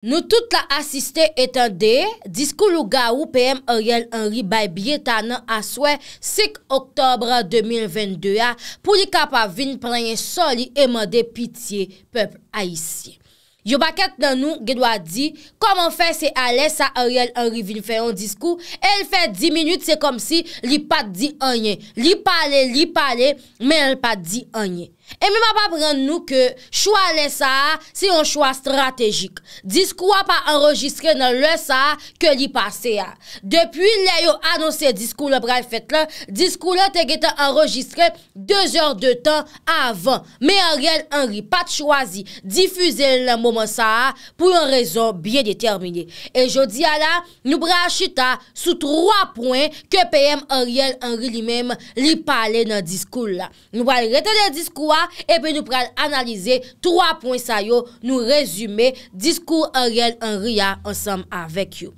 Nou tout la asiste etande, diskou lou ga ou pèm oriel anri bay biye tanan aswe, 6 oktobre 2022 a, pou li kap avin prenye soli emande pitiye pep a isye. Yobaket nan nou gedwa di, koman fè se ale sa oriel anri vin fè yon diskou, el fè 10 minut se kom si li pat di anye, li pale, li pale, men el pat di anye. E mè mè pa pren nou ke Choua lè sa, se yon choua strategik Diskou a pa enregistre nan lè sa Ke li pase a Depi lè yo anonsè diskou Le bral fèt la, diskou la te gète Enregistre 2 or de tan Avan, mè a rèl anri Pat chwazi, difuze lè Mouman sa, pou yon rezon Biè determinè, e jodi a la Nou bral chita, sou 3 Poin, ke pèm a rèl anri Li mèm, li pale nan diskou la Nou bral rete lè diskou a Ebe nou pral analize 3 pon sa yo nou rezume Diskour en riel en ria ansam avek yo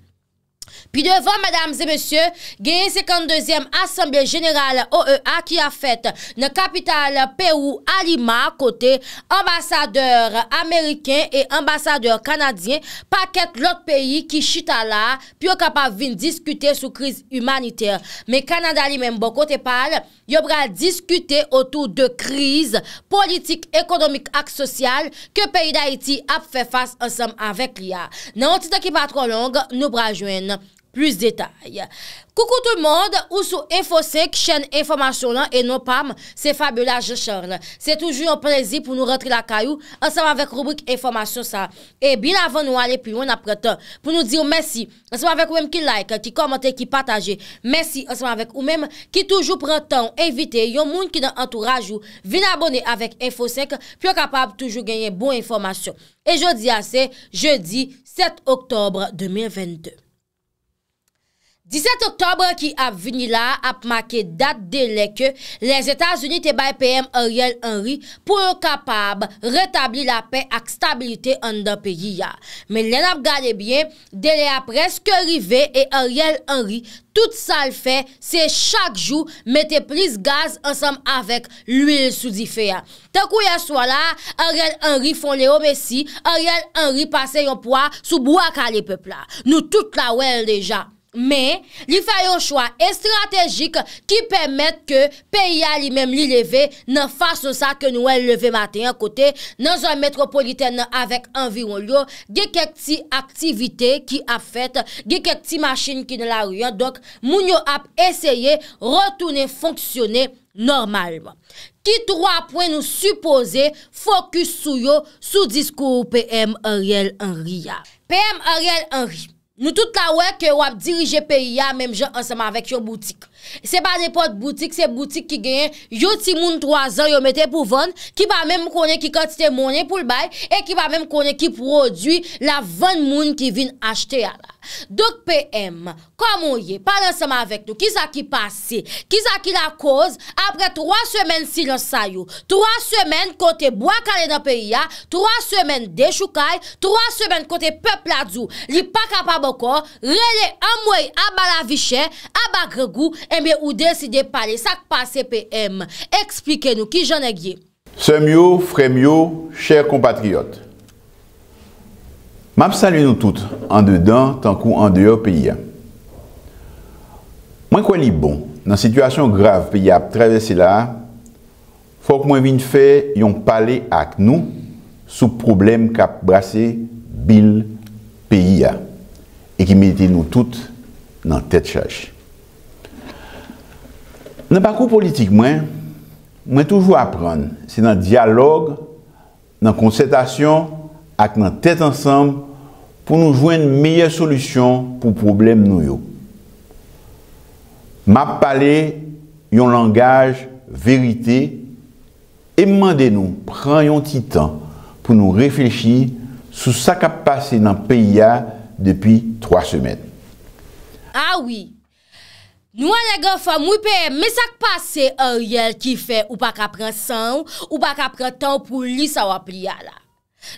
Pi devon, madames et messieurs, genye 52e Assemblée Générale OEA ki a fète nan kapital Péou Alima kote ambassadeur amérikèn et ambassadeur kanadyen pakèt lòt peyi ki chita la pi yo kapav vin diskute sou kriz humanitèr. Me Kanada li menm bo kote pal, yo bral diskute otou de kriz politik, ekonomik ak sosyal ke peyi d'Haïti ap fè fass ansèm avèk li ya. Nan, ti de ki patro long, nou bral jwen nan. Plus detay. Koukou tout l'monde ou sou Infosek chen informasyon lan e nou pam se fabiola je chan. Se toujou yon prezi pou nou rentri la kayou ansan avèk rubrik informasyon sa. E bil avèk nou ale pi yon apretan pou nou diyo mèsi ansan avèk ou mèm ki like, ki komante, ki pataje. Mèsi ansan avèk ou mèm ki toujou prè tan evite yon moun ki nan antourajou vin abone avèk Infosek pou yon kapab toujou genyen bon informasyon. E jodi asè, jodi 7 oktobre 2022. 17 oktobre ki ap vini la ap make dat dele ke les Etats-Unis te bay PM Ariel Henry pou yo kapab retabli la pe ak stabilite an dan pe yi ya. Men lè nap gade bien dele ap reske rive e Ariel Henry tout sa l fe se chak jou mette plis gaz ansam avek l'wil sou di fe ya. Tek ou yaswa la Ariel Henry fon le ome si Ariel Henry pase yon poa sou bwa ka le pepla. Nou tout la wèl deja. Men, li fayon chwa e strategik ki pemet ke P.I.A. li menm li leve nan fason sa ke nou el leve maten an kote nan zon metropoliten nan avek anviron li yo, ge kek ti aktivite ki ap fet, ge kek ti masin ki nan la riyan, dok moun yo ap eseye rotoune fonksyone normalman. Ki tro apwen nou supoze fokus sou yo sou diskou P.M. Ariel Henry ya. P.M. Ariel Henry. Nou tout la wèk yo ap dirije pe ya mèm jè anseman vek yo boutik. Se pa depot boutik, se boutik ki gen, yo ti moun 3 an yo metè pou vèn, ki pa mèm konè ki katite mounè pou l'bay, e ki pa mèm konè ki prodwi la vèn moun ki vin achte ya la. Dok PM, komon ye, parlansama avek nou, ki sa ki pase, ki sa ki la koz, apre 3 semen silonsayou, 3 semen kote boakane nan periya, 3 semen deshukay, 3 semen kote pepladzou, li pakapaboko, rele amwey abalavishe, abagregou, eme ou deside pale, sak pase PM. Eksplike nou ki jenegye. Sem you, fremyou, chèr kompatriot. M ap salye nou tout an dedan tankou an deyo peyi ya. Mwen kwen li bon, nan situasyon grav peyi ya ap travese la, fok mwen vin fe yon pale ak nou sou problem kap brase bil peyi ya e ki medite nou tout nan tet chaj. Nan bakou politik mwen, mwen toujou ap ren, se nan dialog, nan konsentasyon, ak nan tèt ansanm pou nou jwenn meyè solusyon pou problem nou yo. Map pale, yon langaj, verite, e mande nou pran yon ti tan pou nou reflechi sou sa kap pase nan PIA depi 3 semen. Awi, ah nou anè gen fò mwipè, mè sa k pase an euh, yel ki fè ou pa kap pran san ou pa kap pran tan pou li sa wap liya la.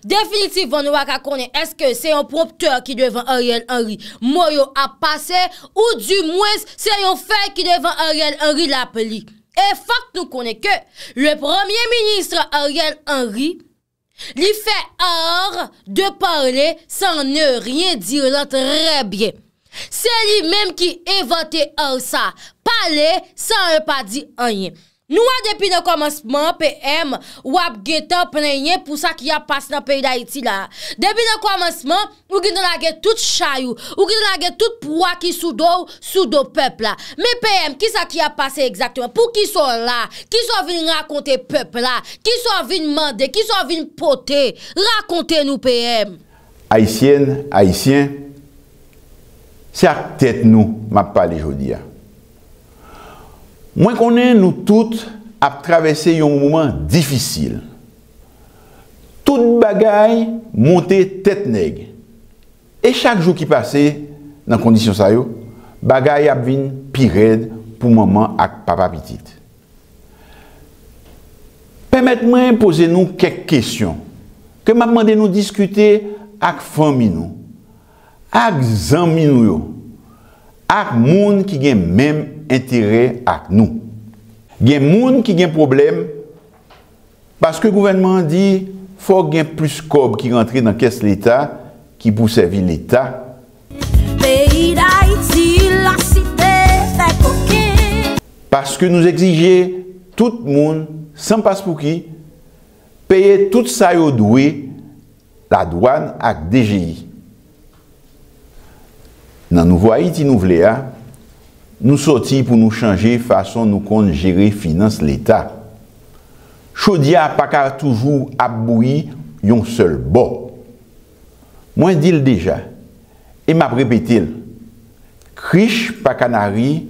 Definitif van nou ak ak konen eske se yon propteur ki devan Ariel Henry mwoyo ap pase ou du mwese se yon fey ki devan Ariel Henry la peli. E fak nou konen ke, le premier ministre Ariel Henry li fey or de pale san ne ryen dire la tre bie. Se li menm ki evote or sa pale san e pa di anyen. Nou a depi de komanseman, PM, wap getan prenyen pou sa ki a passe nan peyi da iti la. Depi de komanseman, ou gindanage tout chayou, ou gindanage tout pouwa ki soudou, soudou pepl la. Me PM, ki sa ki a passe exaktwen pou ki son la, ki son vin rakonte pepl la, ki son vin mande, ki son vin pote, rakonte nou PM. Haitien, Haitien, sa tet nou map pale jodi ya. Mwen konen nou tout ap travesse yon mouman difisil. Tout bagay monte tet neg. E chak jou ki pase, nan kondisyon sayo, bagay ap vin pired pou mouman ak papapitit. Pemet mwen pose nou kek kesyon. Ke mwen mwande nou diskute ak fòm minou. Ak zan minou yo. Ak moun ki gen mèm. etere ak nou. Gen moun ki gen problem paske gouvenman di fok gen plus kob ki rentre nan kes l'Etat, ki pou sevi l'Etat. Paske nou exige tout moun san pas pou ki peye tout sa yo dwe la dwan ak DGI. Nan nou vwa iti nou vle a, Nou soti pou nou chanje fason nou kon jere finanse l'Etat. Chodia pa kar toujou apboui yon sol bo. Mwen dil deja, e map repetil. Krish pa kanari,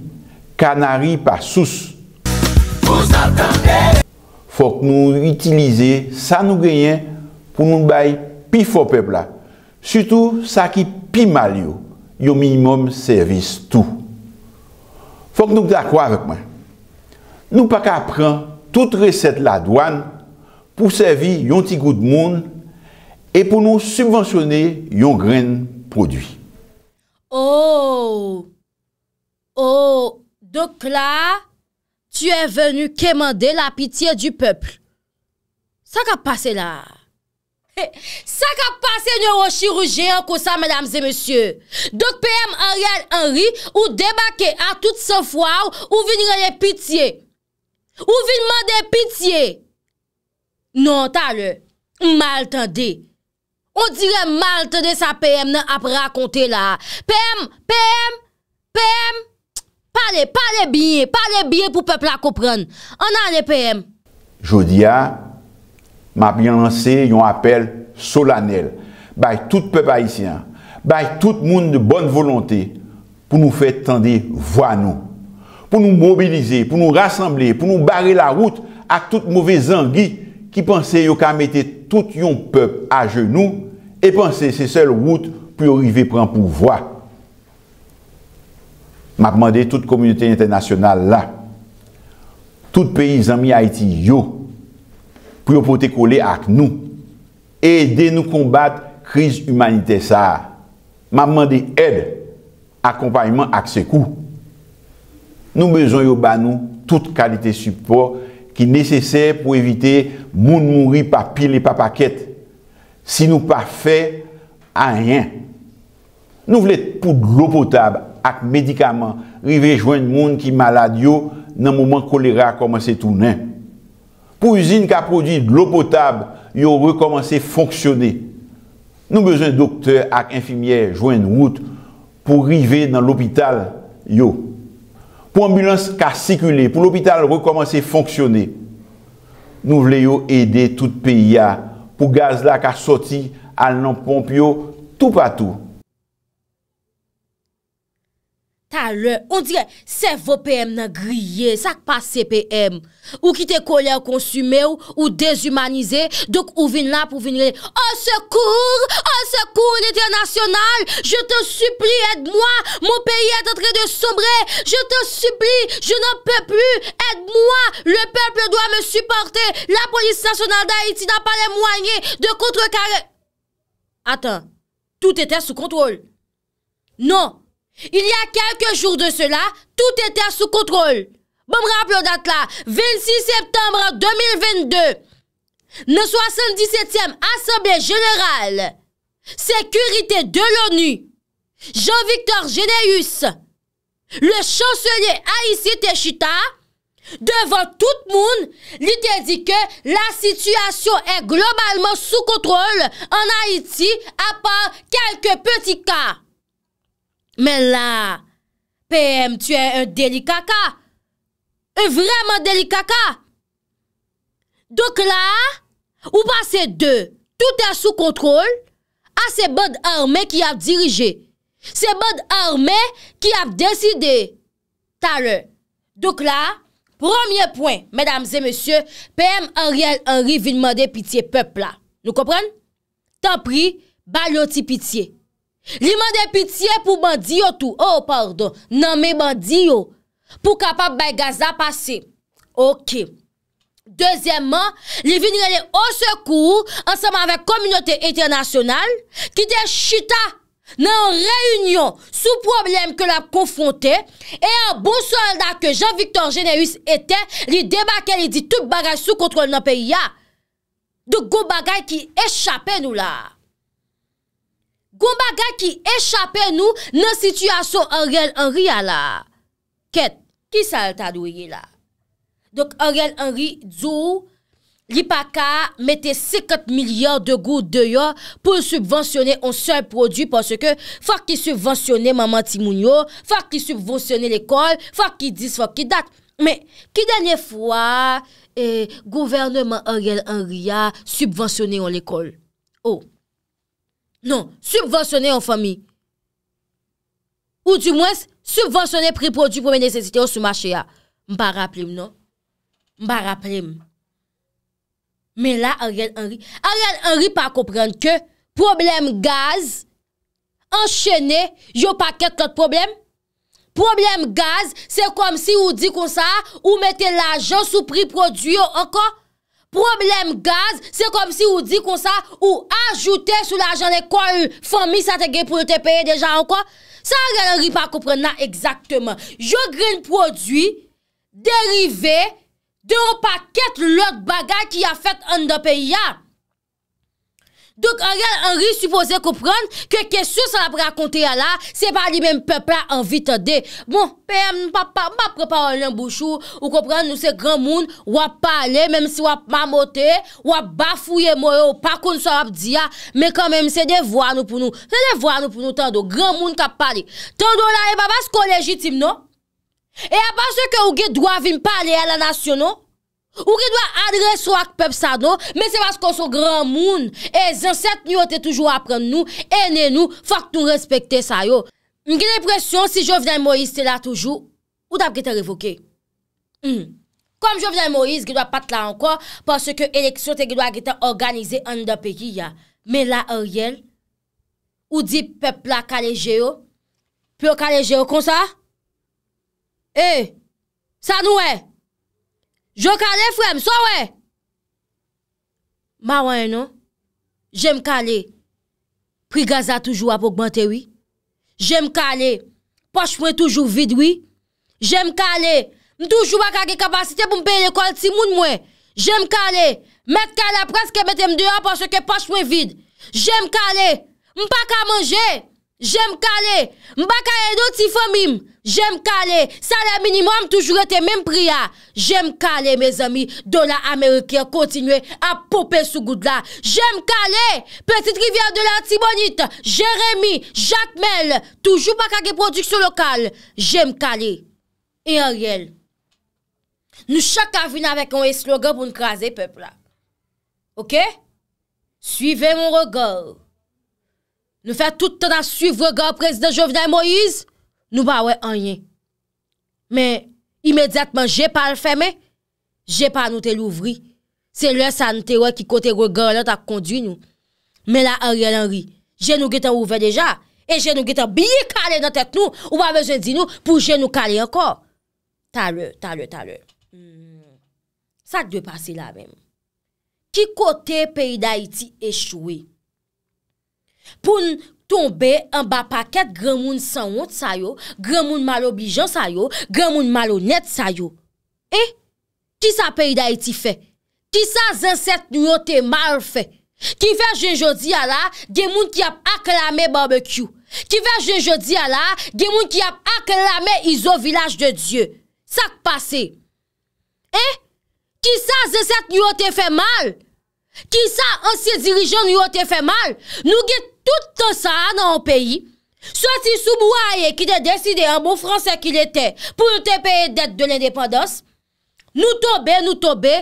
kanari pa sous. Fok nou itilize sa nou genyen pou nou bay pi fo pepla. Soutou sa ki pi mal yo, yo minimum servis tou. Fok nouk da kwa rekman, nouk pa ka pran tout reset la douan pou servi yon ti gout moun e pou nou subvensyone yon gren prodwi. Oh, oh, dok la, tu e venu kemande la pitiye du pepl. Sa ka pase la? Sa ka pase nyo ro chiruje an kosa, mèdames et mèsyè. Dok PM Ariel Henry ou debake an tout se fwa ou vinre le pitiè. Ou vinre man de pitiè. Non, ta le. Mal tende. Ou dire mal tende sa PM nan ap rakonte la. PM, PM, PM, pale, pale biye, pale biye pou pepla koupren. An an le PM. Jodya, Ma pi lanse yon apel solanel Bay tout pepe Haitien Bay tout moun de bonne volonté Pou nou fè tende voanou Pou nou mobilize, pou nou rassemble Pou nou bare la route Ak tout mouvez zangui Ki panse yo ka mette tout yon pepe A genou E panse se sel route Pou yo rive pran pou voa Ma pman de tout komunite Internasyonal la Tout peyi zanmi Haiti yo pou yo pote kole ak nou. Ede nou kombat kriz humanite sa. Mamande ed, ak kompayman ak se kou. Nou bezon yo ban nou tout kalite support ki nesesè pou evite moun moun ri pa pil e pa paket. Si nou pa fe, a enyen. Nou vlet pou dlopotab ak medikaman, rivejwen moun ki malad yo nan mouman kolera koman se tounen. pou usine ka prodwi blopotab, yo rekomansi fonksyoni. Nou bezon doktè ak infimiè jwèn wout pou rive nan l'opital yo. Pou ambulans ka sikule, pou l'opital rekomansi fonksyoni. Nou vle yo edè tout peyi ya pou gaz la ka soti al nan pomp yo tout patou. Kale, on dire, se vo PM nan griye, sak pa CPM. Ou ki te kole konsume ou dezumanize, dok ou vin la pou vin le, an sekour, an sekour l'internasyonal, je te suppli, ed mwa, mon peyi atatre de sombre, je te suppli, je nan pe plus, ed mwa, le pepl doa me supporte, la polis nasyonal da iti nan pa le mwanye, de kontre kale. Atan, tout ete sou kontrol. Non. Non. Il y a quelques jours de cela, tout était sous contrôle. Bon, rappelez-vous, 26 septembre 2022, le 77e Assemblée Générale Sécurité de l'ONU, Jean-Victor Généus, le chancelier Haïti Techita, devant tout le monde, l'idée dit que la situation est globalement sous contrôle en Haïti à part quelques petits cas. Men la, PM, tu e un deli kaka. Un vreman deli kaka. Dok la, ou pa se de, tout e sou kontrol, a se bod arme ki av dirije. Se bod arme ki av deside talen. Dok la, promye poin, medamze, monsye, PM, en riel, en rive, vilman de pitiye pepla. Nou kompran? Tan pri, baloti pitiye. Li mande pitiye pou bandiyo tou, oh pardon, nanme bandiyo, pou kapap bay Gaza pase. Ok. Dezyèmman, li vinirele o sekou ansèman avèk komynotè etèrnasyonal, ki de chita nan reyunyon sou problem ke la konfonte, e an bon soldat ke Jean-Victor Généus etè, li debake li di tout bagay sou kontrol nan peyi ya, de goun bagay ki échapè nou la. Goumbaga ki échapè nou nan situasyon Aurel Anri a la. Ket, ki sa al ta douye la? Donk Aurel Anri, djou, li paka, mette 50 milyard de gout deyo pou subvensyonè on sèl prodjou parce ke fòk ki subvensyonè maman ti moun yo, fòk ki subvensyonè l'ekol, fòk ki dis, fòk ki dat. Men, ki denye fwa, eh, gouvernement Aurel Anri a subvensyonè on l'ekol? Ou? Oh, Non, subvansyonè yon fami. Ou di mwens, subvansyonè pri-produ pou mwen nesesite yon soumache ya. Mpa rappelè m, non? Mpa rappelè m. Me la, a rèl anri. A rèl anri pa komprenn ke, problem gaz, anchenè, yon pa ket kote problem? Problem gaz, se kom si ou di kon sa, ou mette l'ajan sou pri-produ yon, anko? problem gaz, se kom si ou di kon sa, ou ajoute sou l'ajan ekon, fomi sa te ge pou te peye deja ankon, sa gen an ripak kou prena eksakteman, yo green prodwi, derive, de repaket lout bagay ki a fet an de peye ya, Donk an real an risupose koupran, ke kesyon sa la prakonte ya la, se pa li menm pepla an vitade. Bon, peyèm, mpa prepa an len bouchou, ou koupran nou se gran moun wap pale, menm si wap mamote, wap bafouye mwoye, ou pa kon sa wap diya, menk an menm se de voan nou pou nou, se de voan nou pou nou tando, gran moun kap pale. Tando la, e ba bas kon legitim, non? E a bas se ke ou ge dwa vim pale ya la nasyon, non? Ou ki dwa adres wak pep sa nou Men se bas kon sou gran moun E zan set nou ote toujou apren nou E ne nou, fak tou respekte sa yo Mge depresyon si Jovina et Moïse te la toujou Ou dap gete revoke? Hmm. Kom Jovina et Moïse Ki dwa pat la anko Pase ke eleksyon te ki dwa gete organize An de peki ya Men la en riyel Ou di pep la kaleje yo Pyo kaleje yo kon sa? E Sa nou e? Jèm kalè frem, so wè. Mawè nou, jèm kalè, pri gaza toujou apok bante wè. Jèm kalè, poch mwen toujou vid wè. Jèm kalè, m toujou baka ge kapasite pou m pey lekol ti moun mwen. Jèm kalè, met kalè apres ke metem dewa poch wè ke poch mwen vid. Jèm kalè, m baka manje. Jèm kalè, m baka eno ti fomim. Jem kale, sa la minimum toujou lete men priya. Jem kale, me zami, do la Amerike kontinwe apopè sou goud la. Jem kale, petit rivière de la Timonite, Jérémy, Jacques Mel, toujou baka ke prodüksyon lokal. Jem kale, en riel. Nou chaka vin avèk yon eslogan pou nou krasè pep la. Ok? Suive yon regor. Nou fè tout tè nan suive regor, prezident Jovina et Moïse. Nou ba wè anyen. Men, imediatman jè pa l'fèmè, jè pa nou tè l'ouvri. Se lè san tè wè ki kote regan lè ta kondwi nou. Men la a rè lan rè, jè nou gè tan ouvè deja, e jè nou gè tan biye kalè nan tèt nou, ou ba vè zè di nou pou jè nou kalè anko. Talè, talè, talè. Hmm. Sa k dwe pasi la mèm. Ki kote peyi da iti echouè. Poun, tonbe an ba paket gwen moun sanwout sa yo, gwen moun maloblijan sa yo, gwen moun malonet sa yo. Eh? Ki sa peyi da eti fe? Ki sa zanset nou yo te mal fe? Ki fe jenjodi ala, gen moun ki ap aklamen barbecue? Ki fe jenjodi ala, gen moun ki ap aklamen izo vilaj de Diyo? Sak pase? Eh? Ki sa zanset nou yo te fe mal? Ki sa ansi dirijan nou yo te fe mal? Nou get tout sa nan an peyi, sa ti sou mou a ye ki de deside an mou bon franse ki le te, pou nou te peye det de l'independance, nou tobe, nou tobe,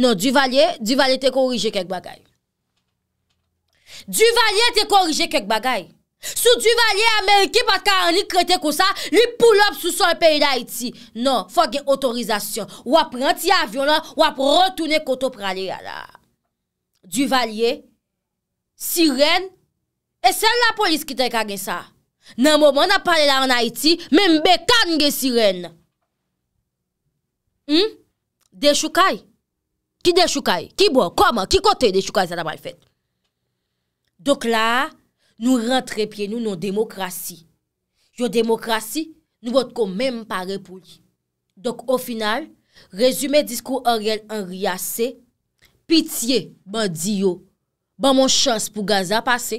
nou Duvalier, Duvalier te korije kek bagay. Duvalier te korije kek bagay. Sou Duvalier Ameriki, pat ka an li krete ko sa, li pou lop sou sa an peyi la iti. Non, fok gen otorizasyon. Wap renti avyonan, wap rotounen koto prale ya la. Duvalier, Sirene, e sel la polis ki te kage sa. Nan mou mou nan pale la an Haiti, men mbe kange sirene. Hmm? Deshukay? Ki deshukay? Ki bon? Koman? Ki kote deshukay zanamal fet? Dok la, nou rentre pie nou nou demokrasi. Yo demokrasi, nou vot kon menm pare pou li. Dok o final, rezume diskou oriel an riasse, pitiye bandiyo. ban moun chans pou Gaza pase,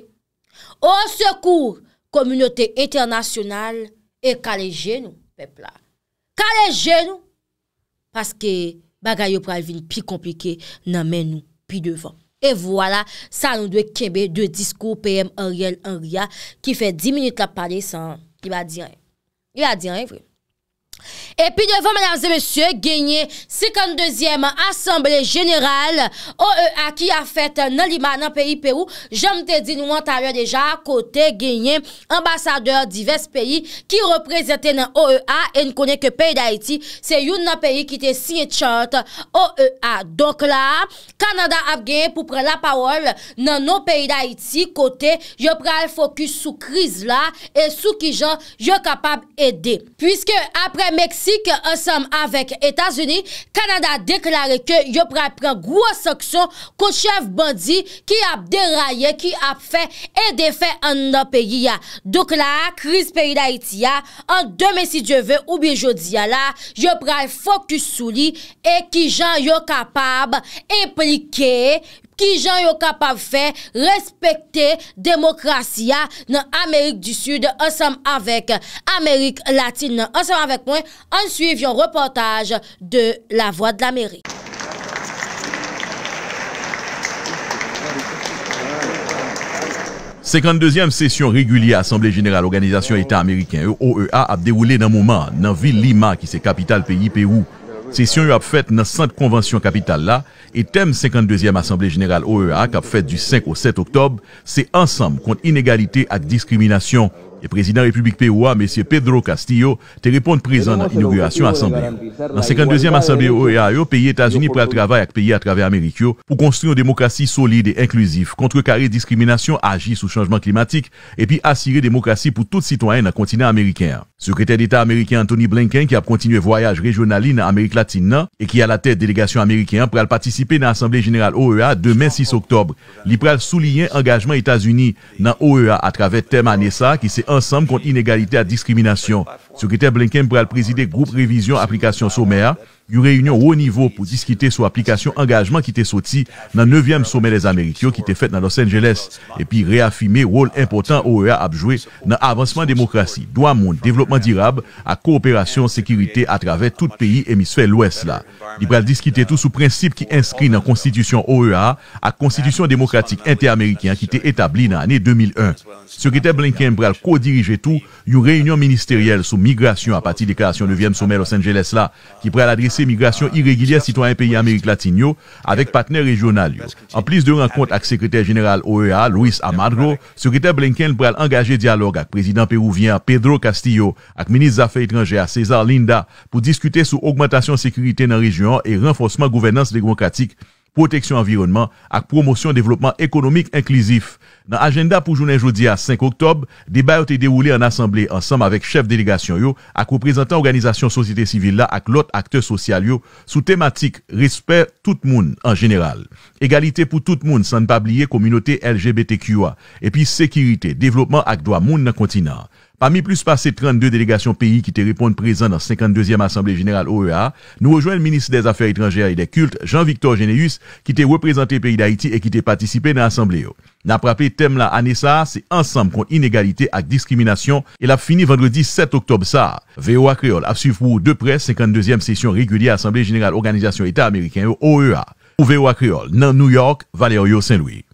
ou an sekou, komunote internasyonal, e kaleje nou, pepla. Kaleje nou, paske bagay yo pral vin pi komplike, nan men nou, pi devan. E vwala, sa loun dwe kebe, dwe diskou, PM, Anriel, Anria, ki fe di minute la pale san, ki ba di an, ki ba di an, vwela. epi devan mèdames et mèsyè genye 52è Assemblé Général OEA ki a fèt nan liman nan peyi Perou, jèm te di nou an talè deja kote genye ambasadeur divers peyi ki reprezentè nan OEA en konè ke peyi d'Haïti, se youn nan peyi ki te sinye tchant OEA donk la, Kanada ap genye pou pre la pawol nan nou peyi d'Haïti kote yo pre al fokus sou kriz la, e sou ki jan yo kapab ede, pwiske apre Meksik, ansam avèk Etasouni, Kanada deklarè ke yo pral pran gwo soksyon koutchef bandi ki ap derayè, ki ap fè, e defè an nan peyi ya. Dok la, kriz peyi la iti ya, an 2006 ou biye jodi ya la, yo pral fòk tu souli e ki jan yo kapab implikè... Si jan yo kapav fe, respekte demokrasya nan Amerik du Sud, ansam avèk Amerik Latin, ansam avèk mwen, ansuiv yon reportaj de La Voix de l'Amérique. 52è Sessyon Regulier Assemblée Générale Organizasyon Etat Amerikèn, e OOEA, ap deroule nan mouman nan vil Lima ki se kapital peyi Peru. Sessyon yo ap fet nan sante konvansyon kapital la, et tem 52e Assemblée Générale OEA kap fèd du 5 au 7 octob, se ansam kont inégalité ak diskriminasyon Le président République Péroua, M. Pedro Castillo, te répond présent dans l'inauguration assemblée. Dans 52e assemblée OEA, pays États-Unis pour le travail avec pays à travers l'Amérique pour construire une démocratie solide et inclusive, contrecarrer discrimination, agir sous changement climatique et puis assurer démocratie pour tout citoyen dans le continent américain. Secrétaire d'État américain Anthony Blinken qui a continué voyage régional en Amérique latine et qui a la tête délégation américaine pour participer à l'Assemblée générale OEA demain 6 octobre. Il L'IPRAL souligner engagement États-Unis dans OEA à travers thème ANESA qui c'est Ensemble contre inégalité inégalité discrimination. discrimination. Secrétaire Blinken Président, présider groupe révision Application Sommaire. yu reyunyon wou nivou pou diskite sou aplikasyon engajman ki te soti nan 9e Sommet des Amerikyo ki te fet nan Los Angeles epi reafime woul important OEA apjwe nan avanseman demokrasi doan moun, devlopman dirab a kooperasyon, sekirite a trave tout peyi emisfe lwes la. Yi pral diskite tou sou prinsip ki inskri nan konstitusyon OEA, a konstitusyon demokratik inter-amerikyan ki te etabli nan ane 2001. Sekretèr Blinken pral kodirije tou yu reyunyon ministeriel sou migrasyon a pati deklarasyon 9e Sommet Los Angeles la, ki pral adrese irrégulière citoyen pays Amérique latine avec partenaires régionaux. En plus de rencontre avec secrétaire général OEA, Luis Amadro, secrétaire Blinken pour engager dialogue avec président péruvien Pedro Castillo, avec ministre des Affaires étrangères César Linda, pour discuter sur augmentation sécurité dans la région et renforcement gouvernance démocratique proteksyon environman ak promosyon devlopman ekonomik inklizif. Nan agenda pou jounen joudi a 5 oktob, debayote deroule an asemble ansam avek chef delegasyon yo ak reprezentan organizasyon sosite sivil la ak lot akte sosyal yo sou tematik respect tout moun an general. Egalite pou tout moun san pa blye kominote LGBTQA. E pi sekirite, devlopman ak dwa moun nan kontina. Parmi plus passé 32 délégations pays qui te répondent présents dans 52e Assemblée Générale OEA, nous rejoignons le ministre des Affaires étrangères et des Cultes, Jean-Victor Généus, qui te représenté pays d'Haïti et qui te participé dans l'Assemblée. N'a rappelé thème la année c'est ensemble contre inégalité et discrimination et a fini vendredi 7 octobre ça. VOA Creole a suivi pour deux presse 52e session régulière Assemblée Générale Organisation État Américain OEA. Pour VOA Creole, dans New York, Valerio Saint-Louis.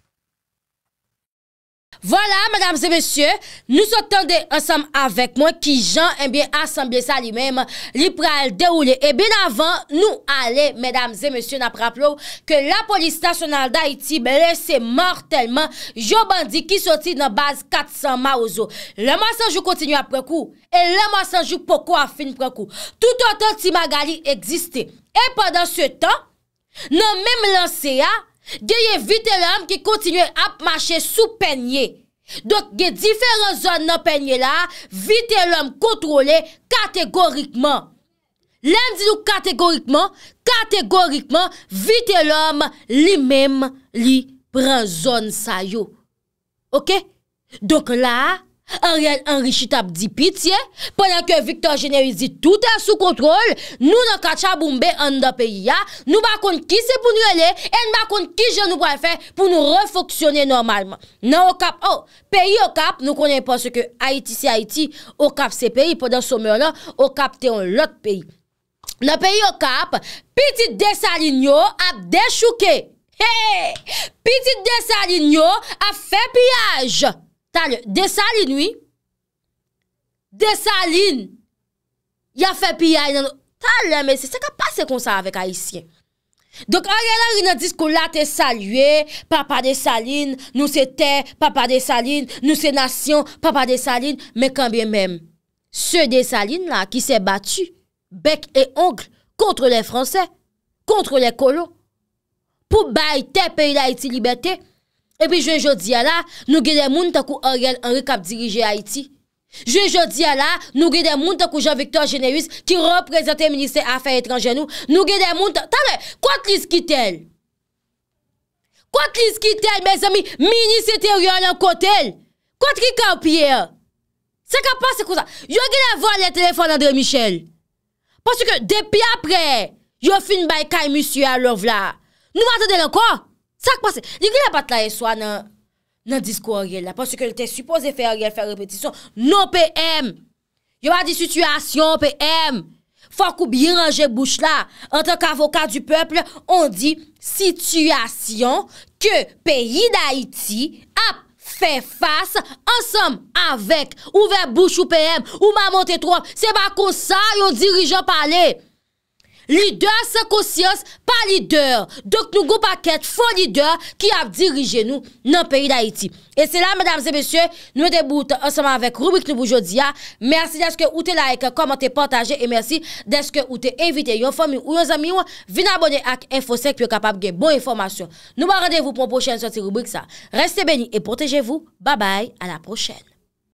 Voilà, mesdames et messieurs, nou sa tande ansam avek mwen ki jan enbyen asemble sa li menm, li pral de oule. E ben avan, nou ale, mesdames et messieurs, na praplou, ke la polis nasyonal da iti blese mortelman jo bandi ki soti nan baz 400 ma ouzo. Le masanjou kontinu ap prekou, e le masanjou pokou afin prekou. Tout anton ti magali egziste. E padan se tan, nan menm lanse ya, Geye vite l'homme ki kontinue ap mache sou penye. Dok, geye diferent zon nan penye la, vite l'homme kontrole kategorikman. Lèm di nou kategorikman, kategorikman, vite l'homme li mèm li pran zon sa yo. Ok? Dok la... An riyal an rishit ap di pitiye Ponan ke Victor Genel di tout an sou kontrol Nou nan kachaboumbe an da peyi ya Nou bakon ki se pou nou ele En bakon ki je nou pou an fe Pou nou refoksyone normalman Nan o kap, o, oh, peyi o kap Nou konen pan se ke Haiti si Haiti O kap se peyi, podan sou mèo nan O kap te an lot peyi Nan peyi o kap, piti de sali nyo Ap de chouke Piti de sali nyo Ap fe piyaj De Saline, oui. De Saline. Ya fe piye a yon. Talè, mè se se ka pase kon sa avèk Haitien. Donk a yon nan dis kou la te saluè. Papa de Saline, nou se te, papa de Saline, nou se nasyon, papa de Saline. Mè kambè mèm, se de Saline la ki se batu, bek e onkle, kontre lè Fransè, kontre lè Kolo. Pou bay te peyi la Haiti Liberté, Epi jwen jodi ala, nou gede moun takou Oriel Henry Kap dirije Haiti. Jwen jodi ala, nou gede moun takou Jean-Victor Généus ki reprezentè minister affèr étrangè nou. Nou gede moun takou... Tame, kwa tri skitel? Kwa tri skitel, mè zami, minister Oriel an kotel? Kwa tri kap yè? Se ka pas se kouza? Yo gede vò lè tèlefon André Michel. Pòsè ke depi apre, yo fin baykè yon moussou ya lò vla. Nou atèdè lò kò? Sa kwa se? Ni gri la pat la e swa nan diskou oryel la. Pas se ke li te suppose fè oryel fè repetisyon. Non PM. Yo ma di situasyon PM. Fok ou biye rangek bouch la. An tenk avokat du pepl, on di situasyon ke peyi da iti ap fè fass ansom avek. Ouvek bouch ou PM, ou mamote trom. Se ba konsa yo dirijan pale. Lider se kosyans pa lider. Dok nou goup akèd fò lider ki ap dirije nou nan peyi d'Haïti. E se la, mèdames et messieurs, nou mèdèm bout anseman avèk rubrik nou boujodi ya. Mèrsi dèskè ou tè like, komante, pataje, e mèrsi dèskè ou tè invite yon fòmi ou yon zami yon, vin abonè ak infosek pyo kapab gen bon informasyon. Nou ba randevou pou an pochèn soti rubrik sa. Restè beni e potejevou. Ba bay, an la pochèn.